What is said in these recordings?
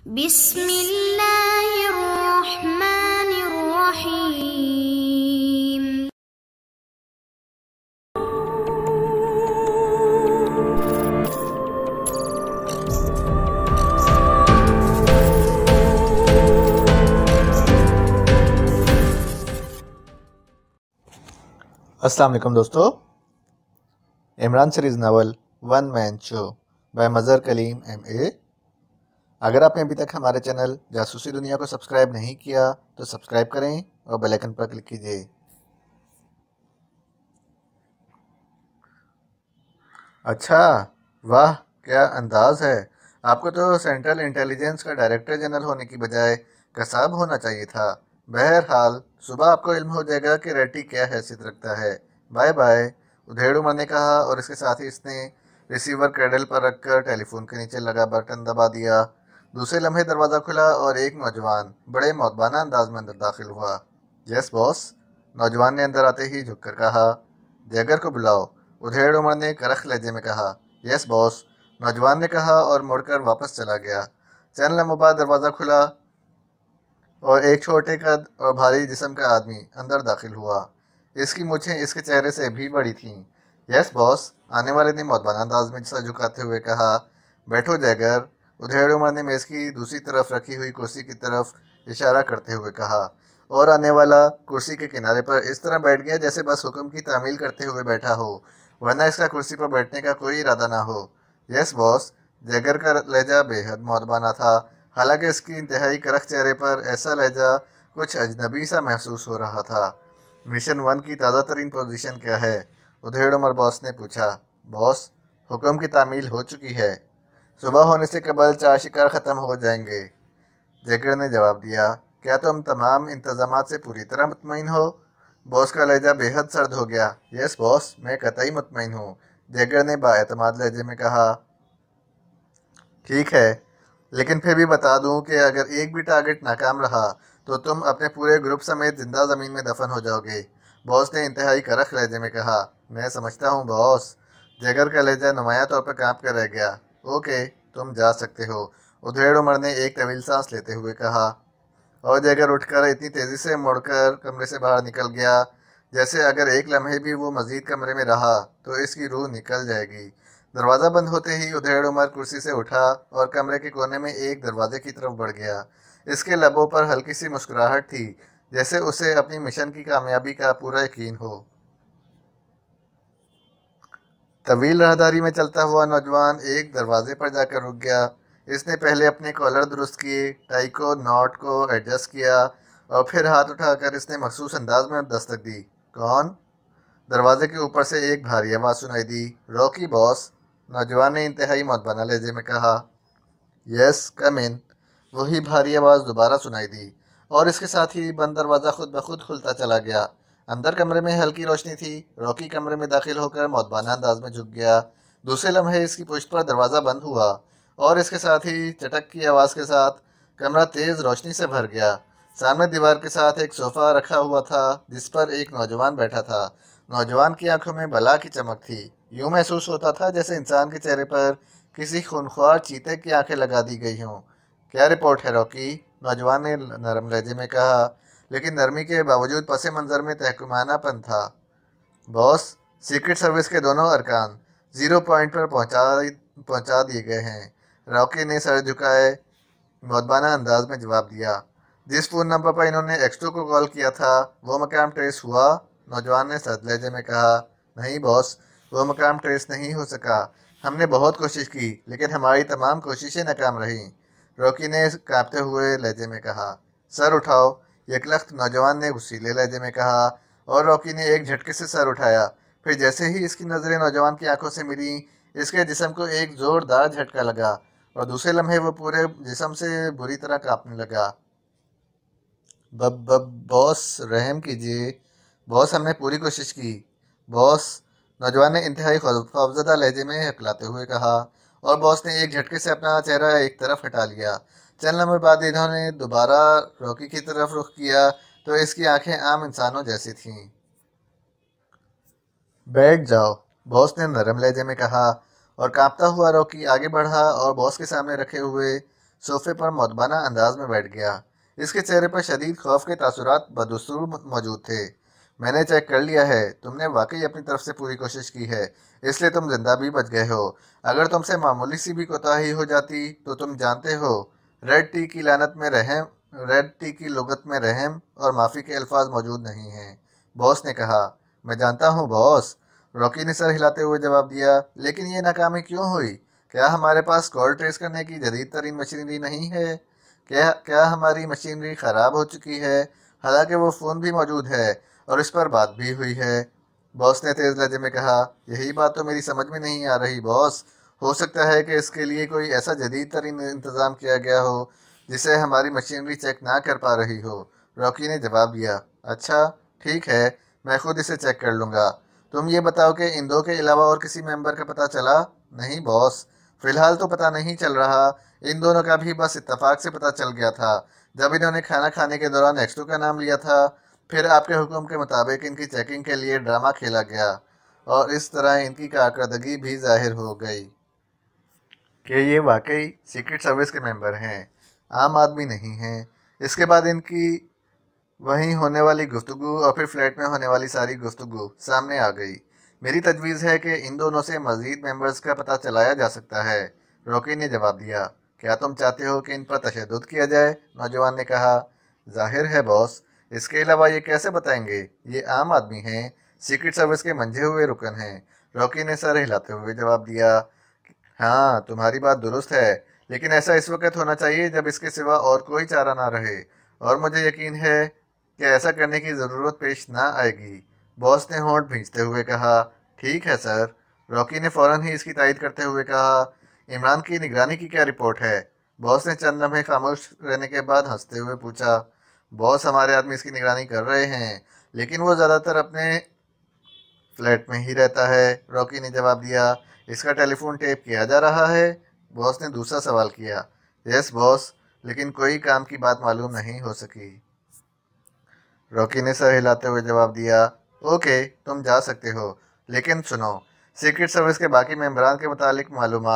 अस्सलाम वालेकुम दोस्तों Imran series novel one man show by Mazhar Kaleem M A अगर आपने अभी तक हमारे चैनल जासूसी दुनिया को सब्सक्राइब नहीं किया तो सब्सक्राइब करें और बेल आइकन पर क्लिक कीजिए अच्छा वाह क्या अंदाज है आपको तो सेंट्रल इंटेलिजेंस का डायरेक्टर जनरल होने की बजाय कसाब होना चाहिए था बहरहाल सुबह आपको इल्म हो जाएगा कि रेटी क्या हैसियत रखता है बाय बाय उधेड़ उमर ने कहा और इसके साथ ही इसने रिसीवर क्रेडल पर रखकर टेलीफोन के नीचे लगा बटन दबा दिया दूसरे लम्हे दरवाज़ा खुला और एक नौजवान बड़े मौतबाना अंदाज में अंदर दाखिल हुआ यस बॉस नौजवान ने अंदर आते ही झुककर कहा जैगर को बुलाओ उधेड़ उमर ने करख लहजे में कहा यस बॉस नौजवान ने कहा और मुड़कर वापस चला गया चंद लम्हों बाद दरवाज़ा खुला और एक छोटे कद और भारी जिसम का आदमी अंदर दाखिल हुआ इसकी मुछें इसके चेहरे से भी बड़ी थीं यस बॉस आने वाले ने मौतबाना अंदाज में जैसा झुकाते हुए कहा बैठो जैगर उधेड़ उमर ने मेज की दूसरी तरफ रखी हुई कुर्सी की तरफ इशारा करते हुए कहा और आने वाला कुर्सी के किनारे पर इस तरह बैठ गया जैसे बस हुक्म की तामील करते हुए बैठा हो वरना इसका कुर्सी पर बैठने का कोई इरादा ना हो यस बॉस जैगर का लहजा बेहद मौतबाना था हालांकि इसकी इंतहाई करख चेहरे पर ऐसा लहजा कुछ अजनबी सा महसूस हो रहा था मिशन वन की ताज़ा तरीन पोजिशन क्या है उधेड़ उमर बॉस ने पूछा बॉस हुक्म की तामील हो चुकी है सुबह होने से कबल चार शिकार ख़त्म हो जाएंगे जैकर ने जवाब दिया क्या तुम तमाम इंतजाम से पूरी तरह मुतमिन हो बॉस का लहजा बेहद सर्द हो गया यस बॉस मैं कतई मुतमिन हूँ जैकर ने बातमाद लहजे में कहा ठीक है लेकिन फिर भी बता दूँ कि अगर एक भी टारगेट नाकाम रहा तो तुम अपने पूरे ग्रुप समेत जिंदा ज़मीन में दफन हो जाओगे बॉस ने इंतहाई करख लहजे में कहा मैं समझता हूँ बॉस जैगर का लहजा नुमाया तौर पर काम कर रह गया ओके तुम जा सकते हो उधेड़ उमर ने एक तवील सांस लेते हुए कहा और जगह उठकर इतनी तेज़ी से मुड़कर कमरे से बाहर निकल गया जैसे अगर एक लम्हे भी वो मज़ीद कमरे में रहा तो इसकी रूह निकल जाएगी दरवाज़ा बंद होते ही उधेड़ उमर कुर्सी से उठा और कमरे के कोने में एक दरवाजे की तरफ बढ़ गया इसके लबों पर हल्की सी मुस्कुराहट थी जैसे उसे अपनी मिशन की कामयाबी का पूरा यकीन हो तवील राहदारी में चलता हुआ नौजवान एक दरवाजे पर जाकर रुक गया इसने पहले अपने कॉलर दुरुस्त किए टाई को नॉट को एडजस्ट किया और फिर हाथ उठाकर इसने मखसूस अंदाज में दस्तक दी कौन दरवाजे के ऊपर से एक भारी आवाज़ सुनाई दी रॉकी बॉस नौजवान ने इंतहाई मतबाना लहजे में कहा यस कम इन वही भारी आवाज़ दोबारा सुनाई दी और इसके साथ ही बंद दरवाज़ा खुद ब खुद खुलता चला गया अंदर कमरे में हल्की रोशनी थी रॉकी कमरे में दाखिल होकर मौतबाना अंदाज में झुक गया दूसरे लम्हे इसकी पुष्ट पर दरवाज़ा बंद हुआ और इसके साथ ही चटक की आवाज़ के साथ कमरा तेज़ रोशनी से भर गया सामने दीवार के साथ एक सोफ़ा रखा हुआ था जिस पर एक नौजवान बैठा था नौजवान की आंखों में बला की चमक थी यूं महसूस होता था जैसे इंसान के चेहरे पर किसी खूनख्वार चीते की आंखें लगा दी गई हों क्या रिपोर्ट है रॉकी नौजवान ने नरम लहजे में कहा लेकिन नरमी के बावजूद पस मंज़र में तहकमानापन था बॉस सीक्रेट सर्विस के दोनों अरकान ज़ीरो पॉइंट पर पहुंचा पहुंचा दिए गए हैं रॉकी ने सर झुकाए मौतबाना अंदाज में जवाब दिया जिस फ़ोन नंबर पर इन्होंने एक्सटो को कॉल किया था वो मकाम ट्रेस हुआ नौजवान ने सर लहजे में कहा नहीं बॉस वो मकाम ट्रेस नहीं हो सका हमने बहुत कोशिश की लेकिन हमारी तमाम कोशिशें नाकाम रहीं रॉकी ने कांपते हुए लहजे में कहा सर उठाओ एक लख्त नौजवान ने घुसीले लहजे में कहा और रॉकी ने एक झटके से सर उठाया फिर जैसे ही इसकी नज़रें नौजवान की आंखों से मिली इसके जिसम को एक ज़ोरदार झटका लगा और दूसरे लम्हे वो पूरे जिसम से बुरी तरह कांपने लगा बब बब बॉस रहम कीजिए बॉस हमने पूरी कोशिश की बॉस नौजवान ने इंतहाई खौफजदा लहजे में हकलाते हुए कहा और बॉस ने एक झटके से अपना चेहरा एक तरफ हटा लिया चंद नंबर बाद इन्होंने दोबारा रॉकी की तरफ रुख किया तो इसकी आंखें आम इंसानों जैसी थीं बैठ जाओ बॉस ने नरम लहजे में कहा और कांपता हुआ रॉकी आगे बढ़ा और बॉस के सामने रखे हुए सोफे पर मौतबाना अंदाज में बैठ गया इसके चेहरे पर शदीद खौफ के तासुरात बदसूर मौजूद थे मैंने चेक कर लिया है तुमने वाकई अपनी तरफ से पूरी कोशिश की है इसलिए तुम जिंदा भी बच गए हो अगर तुमसे मामूली सी भी कोताही हो जाती तो तुम जानते हो रेड टी की लानत में रहम रेड टी की लगत में रहम और माफ़ी के अल्फाज मौजूद नहीं हैं बॉस ने कहा मैं जानता हूँ बॉस रॉकी ने सर हिलाते हुए जवाब दिया लेकिन ये नाकामी क्यों हुई क्या हमारे पास कॉल ट्रेस करने की जदीद तरीन मशीनरी नहीं है क्या क्या हमारी मशीनरी ख़राब हो चुकी है हालांकि वो फ़ोन भी मौजूद है और इस पर बात भी हुई है बॉस ने तेज़ लहजे में कहा यही बात तो मेरी समझ में नहीं आ रही बॉस हो सकता है कि इसके लिए कोई ऐसा जदीद तरीन इंतज़ाम किया गया हो जिसे हमारी मशीनरी चेक ना कर पा रही हो रॉकी ने जवाब दिया अच्छा ठीक है मैं खुद इसे चेक कर लूँगा तुम ये बताओ कि इन दो के अलावा और किसी मेंबर का पता चला नहीं बॉस फ़िलहाल तो पता नहीं चल रहा इन दोनों का भी बस इतफाक़ से पता चल गया था जब इन्होंने खाना खाने के दौरान एक्सटू का नाम लिया था फिर आपके हुक्म के मुताबिक इनकी चेकिंग के लिए ड्रामा खेला गया और इस तरह इनकी कारकर्दगी भी जाहिर हो गई कि ये वाकई सीक्रेट सर्विस के मेंबर हैं आम आदमी नहीं हैं इसके बाद इनकी वहीं होने वाली गुफ्तु और फिर फ्लैट में होने वाली सारी गुफ्तु सामने आ गई मेरी तजवीज़ है कि इन दोनों से मज़ीद मेंबर्स का पता चलाया जा सकता है रोकी ने जवाब दिया क्या तुम चाहते हो कि इन पर तशद किया जाए नौजवान ने कहा जाहिर है बॉस इसके अलावा ये कैसे बताएंगे ये आम आदमी हैं सीक्रेट सर्विस के मंझे हुए रुकन हैं रॉकी ने सर हिलाते हुए जवाब दिया हाँ तुम्हारी बात दुरुस्त है लेकिन ऐसा इस वक्त होना चाहिए जब इसके सिवा और कोई चारा ना रहे और मुझे यकीन है कि ऐसा करने की ज़रूरत पेश ना आएगी बॉस ने होंठ भींचते हुए कहा ठीक है सर रॉकी ने फ़ौरन ही इसकी तायद करते हुए कहा इमरान की निगरानी की क्या रिपोर्ट है बॉस ने चंद लम्हे खामोश रहने के बाद हंसते हुए पूछा बॉस हमारे आदमी इसकी निगरानी कर रहे हैं लेकिन वो ज़्यादातर अपने फ्लैट में ही रहता है रॉकी ने जवाब दिया इसका टेलीफोन टेप किया जा रहा है बॉस ने दूसरा सवाल किया यस बॉस लेकिन कोई काम की बात मालूम नहीं हो सकी रॉकी ने सर हिलाते हुए जवाब दिया ओके तुम जा सकते हो लेकिन सुनो सीक्रेट सर्विस के बाकी मेम्बरान के मुतालिक मालूम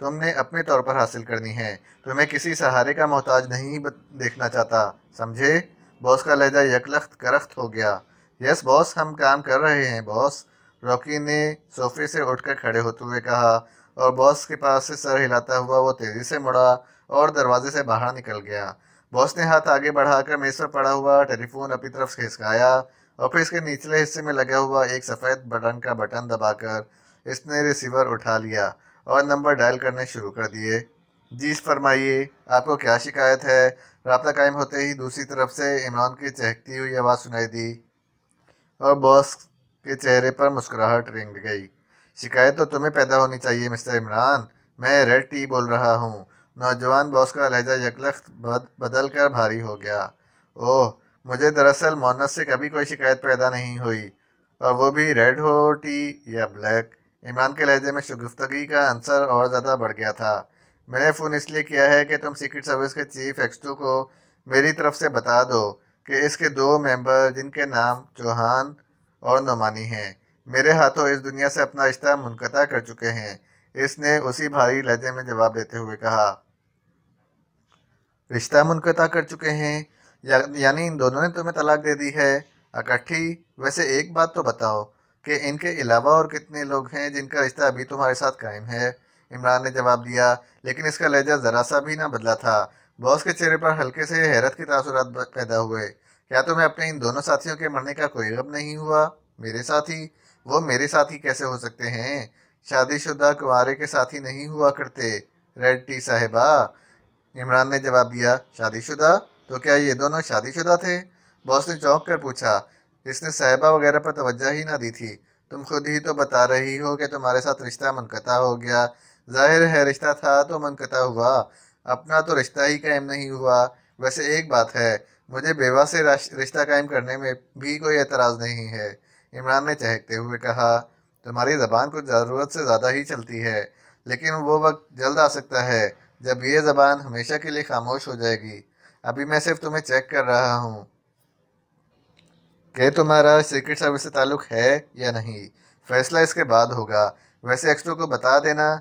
तुमने अपने तौर पर हासिल करनी है तुम्हें किसी सहारे का मोहताज नहीं देखना चाहता समझे बॉस का लहजा यकलख्त करख्त हो गया यस बॉस हम काम कर रहे हैं बॉस रॉकी ने सोफे से उठकर खड़े होते हुए कहा और बॉस के पास से सर हिलाता हुआ वो तेजी से मुड़ा और दरवाजे से बाहर निकल गया बॉस ने हाथ आगे बढ़ाकर मेज पर पड़ा हुआ टेलीफोन अपनी तरफ खिसकाया और फिर इसके निचले हिस्से में लगा हुआ एक सफ़ेद बटन का बटन दबाकर इसने रिसीवर उठा लिया और नंबर डायल करने शुरू कर दिए जी फरमाइए आपको क्या शिकायत है रबता कायम होते ही दूसरी तरफ से इमरान की चहकती हुई आवाज़ सुनाई दी और बॉस के चेहरे पर मुस्कुराहट रेंग गई शिकायत तो तुम्हें पैदा होनी चाहिए मिस्टर इमरान मैं रेड टी बोल रहा हूँ नौजवान बॉस का लहजा यकलख्त बद, बदल कर भारी हो गया ओह मुझे दरअसल मोनस से कभी कोई शिकायत पैदा नहीं हुई और वो भी रेड हो टी या ब्लैक इमरान के लहजे में शगुफ्तगी का आंसर और ज़्यादा बढ़ गया था मैंने फ़ोन इसलिए किया है कि तुम सीक्रेट सर्विस के चीफ एक्सटू को मेरी तरफ से बता दो कि इसके दो मेंबर जिनके नाम चौहान और नमानी हैं मेरे हाथों इस दुनिया से अपना रिश्ता मुनकता कर चुके हैं इसने उसी भारी लहजे में जवाब देते हुए कहा रिश्ता मुनकता कर चुके हैं या, यानी इन दोनों ने तुम्हें तलाक दे दी है इकट्ठी वैसे एक बात तो बताओ कि इनके अलावा और कितने लोग हैं जिनका रिश्ता अभी तुम्हारे साथ कायम है इमरान ने जवाब दिया लेकिन इसका लहजा ज़रा सा भी ना बदला था बॉस के चेहरे पर हल्के से हैरत के तासुरात पैदा हुए क्या तुम्हें तो अपने इन दोनों साथियों के मरने का कोई गम नहीं हुआ मेरे साथी वो मेरे साथी कैसे हो सकते हैं शादीशुदा कुंवारे के साथी नहीं हुआ करते रेड टी साहेबा इमरान ने जवाब दिया शादीशुदा तो क्या ये दोनों शादीशुदा थे बॉस ने चौंक कर पूछा इसने साहबा वगैरह पर तवज्जा ही ना दी थी तुम खुद ही तो बता रही हो कि तुम्हारे साथ रिश्ता मनकता हो गया जाहिर है रिश्ता था तो मनकता हुआ अपना तो रिश्ता ही कायम नहीं हुआ वैसे एक बात है मुझे बेवा से रिश्ता कायम करने में भी कोई एतराज़ नहीं है इमरान ने चहकते हुए कहा तुम्हारी ज़बान कुछ ज़रूरत से ज़्यादा ही चलती है लेकिन वो वक्त जल्द आ सकता है जब ये ज़बान हमेशा के लिए खामोश हो जाएगी अभी मैं सिर्फ तुम्हें चेक कर रहा हूँ कि तुम्हारा सीक्रेट सर्विस से ताल्लुक़ है या नहीं फैसला इसके बाद होगा वैसे एक्स्ट्रो को बता देना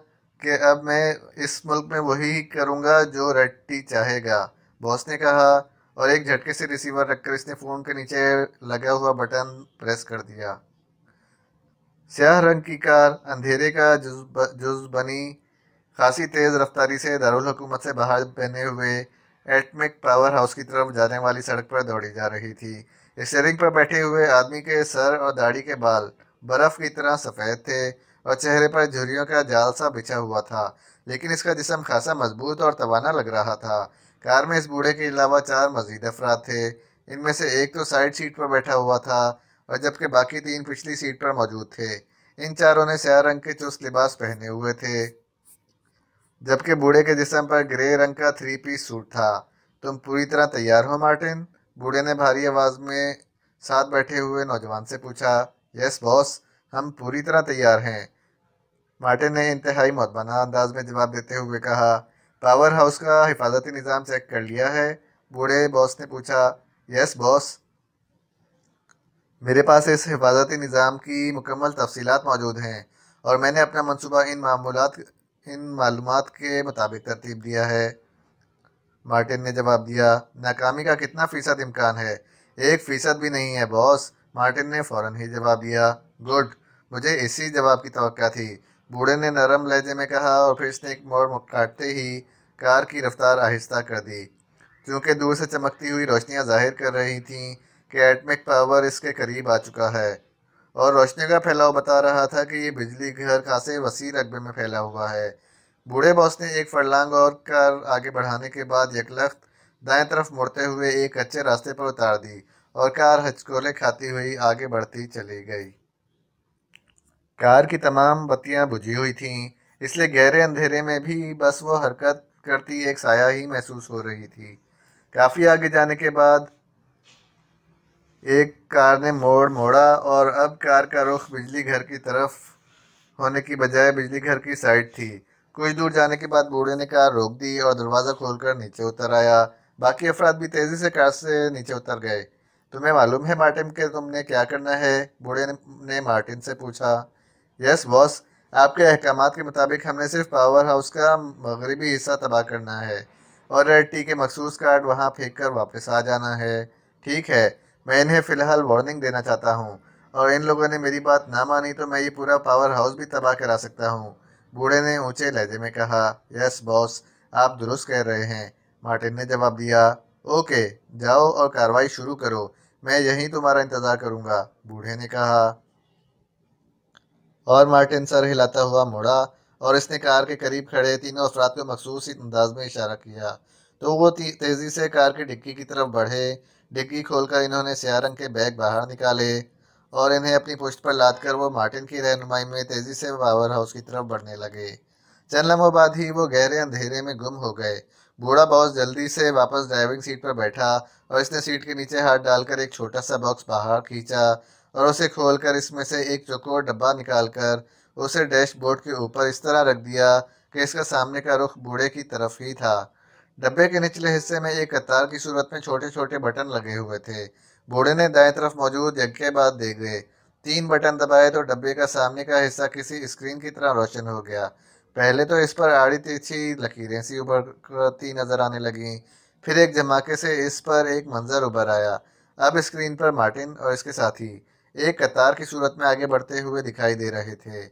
कि अब मैं इस मुल्क में वही करूँगा जो रट्टी चाहेगा बॉस ने कहा और एक झटके से रिसीवर रखकर इसने फ़ोन के नीचे लगा हुआ बटन प्रेस कर दिया स्याह रंग की कार अंधेरे का जुज बनी खासी तेज़ रफ्तारी से दारकूमत से बाहर बहने हुए एटमिक पावर हाउस की तरफ जाने वाली सड़क पर दौड़ी जा रही थी स्टेयरिंग पर बैठे हुए आदमी के सर और दाढ़ी के बाल बर्फ़ की तरह सफ़ेद थे और चेहरे पर झुरियों का जाल सा बिछा हुआ था लेकिन इसका जिसम खासा मजबूत और तवाना लग रहा था कार में इस बूढ़े के अलावा चार मजीद अफराद थे इनमें से एक तो साइड सीट पर बैठा हुआ था और जबकि बाकी तीन पिछली सीट पर मौजूद थे इन चारों ने सया रंग के चुस्त लिबास पहने हुए थे जबकि बूढ़े के जिसम पर ग्रे रंग का थ्री पीस सूट था तुम पूरी तरह तैयार हो मार्टिन बूढ़े ने भारी आवाज़ में साथ बैठे हुए नौजवान से पूछा यस बॉस हम पूरी तरह तैयार हैं मार्टिन ने इंतहाई मतबाना अंदाज में जवाब देते हुए कहा पावर हाउस का हिफाजती निज़ाम चेक कर लिया है बूढ़े बॉस ने पूछा यस बॉस मेरे पास इस हिफाजती निज़ाम की मुकम्मल तफसीत मौजूद हैं और मैंने अपना मनसूबा इन मामूल इन मालूम के मुताबिक तरतीब दिया है मार्टिन ने जवाब दिया नाकामी का कितना फ़ीसद इम्कान है एक फ़ीसद भी नहीं है बॉस मार्टिन ने फ़ौर ही जवाब दिया गुड मुझे इसी जवाब की तो थी बूढ़े ने नरम लहजे में कहा और फिर इसने एक मोड़ काटते ही कार की रफ्तार आहिस्ता कर दी क्योंकि दूर से चमकती हुई रोशनियाँ जाहिर कर रही थीं कि एटमिक पावर इसके करीब आ चुका है और रोशनी का फैलाव बता रहा था कि ये बिजली घर खासे वसी रकबे में फैला हुआ है बूढ़े बॉस ने एक फरलांग और कार आगे बढ़ाने के बाद यकलख्त दाएं तरफ मुड़ते हुए एक अच्छे रास्ते पर उतार दी और कार हचकोले खाती हुई आगे बढ़ती चली गई कार की तमाम बत्तियां बुझी हुई थीं इसलिए गहरे अंधेरे में भी बस वो हरकत करती एक साया ही महसूस हो रही थी काफ़ी आगे जाने के बाद एक कार ने मोड़ मोड़ा और अब कार का रुख बिजली घर की तरफ होने की बजाय बिजली घर की साइड थी कुछ दूर जाने के बाद बूढ़े ने कार रोक दी और दरवाज़ा खोलकर नीचे उतर आया बाकी अफराद भी तेज़ी से कार से नीचे उतर गए तुम्हें मालूम है मार्टिन के तुमने क्या करना है बूढ़े ने मार्टिन से पूछा यस बॉस आपके अहकाम के मुताबिक हमने सिर्फ पावर हाउस का मगरबी हिस्सा तबाह करना है और टी के मखसूस कार्ड वहाँ फेंक कर वापस आ जाना है ठीक है मैं इन्हें फ़िलहाल वार्निंग देना चाहता हूँ और इन लोगों ने मेरी बात ना मानी तो मैं ये पूरा पावर हाउस भी तबाह करा सकता हूँ बूढ़े ने ऊँचे लहजे में कहा यस बॉस आप दुरुस्त कह रहे हैं मार्टिन ने जवाब दिया ओके जाओ और कार्रवाई शुरू करो मैं यहीं तुम्हारा इंतज़ार करूँगा बूढ़े ने कहा और मार्टिन सर हिलाता हुआ मुड़ा और इसने कार के करीब खड़े तीनों अफराद को मखसूस अंदाज में इशारा किया तो वो तेज़ी से कार की डिक्की की तरफ बढ़े डिक्की खोलकर इन्होंने स्या रंग के बैग बाहर निकाले और इन्हें अपनी पुष्ट पर लाद कर वो मार्टिन की रहनुमाई में तेज़ी से पावर हाउस की तरफ बढ़ने लगे चंद लम्हों बाद ही वो गहरे अंधेरे में गुम हो गए बूढ़ा बॉस जल्दी से वापस ड्राइविंग सीट पर बैठा और इसने सीट के नीचे हाथ डालकर एक छोटा सा बॉक्स बाहर खींचा और उसे खोलकर इसमें से एक चौकोर डब्बा निकालकर उसे डैशबोर्ड के ऊपर इस तरह रख दिया कि इसका सामने का रुख बूढ़े की तरफ ही था डब्बे के निचले हिस्से में एक कतार की सूरत में छोटे छोटे बटन लगे हुए थे बूढ़े ने दाएं तरफ मौजूद बाद दे गए तीन बटन दबाए तो डब्बे का सामने का हिस्सा किसी स्क्रीन की तरह रोशन हो गया पहले तो इस पर आड़ी तिरछी लकीरें सी उभरती नजर आने लगीं फिर एक धमाके से इस पर एक मंजर उभर आया अब स्क्रीन पर मार्टिन और इसके साथी एक कतार की सूरत में आगे बढ़ते हुए दिखाई दे रहे थे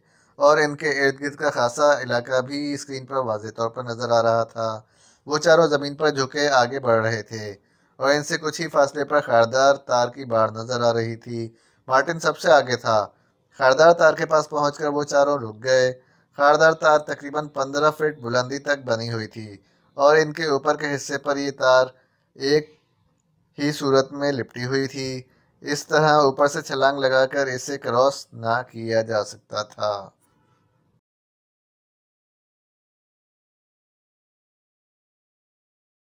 और इनके इर्द गिर्द का खासा इलाका भी स्क्रीन पर वाज तौर पर नज़र आ रहा था वो चारों ज़मीन पर झुके आगे बढ़ रहे थे और इनसे कुछ ही फासले पर खारदार तार की बाढ़ नज़र आ रही थी मार्टिन सबसे आगे था खारदार तार के पास पहुंचकर वो चारों रुक गए खारदार तार तकरीबन पंद्रह फीट बुलंदी तक बनी हुई थी और इनके ऊपर के हिस्से पर ये तार एक ही सूरत में लिपटी हुई थी इस तरह ऊपर से छलांग लगाकर इसे क्रॉस ना किया जा सकता था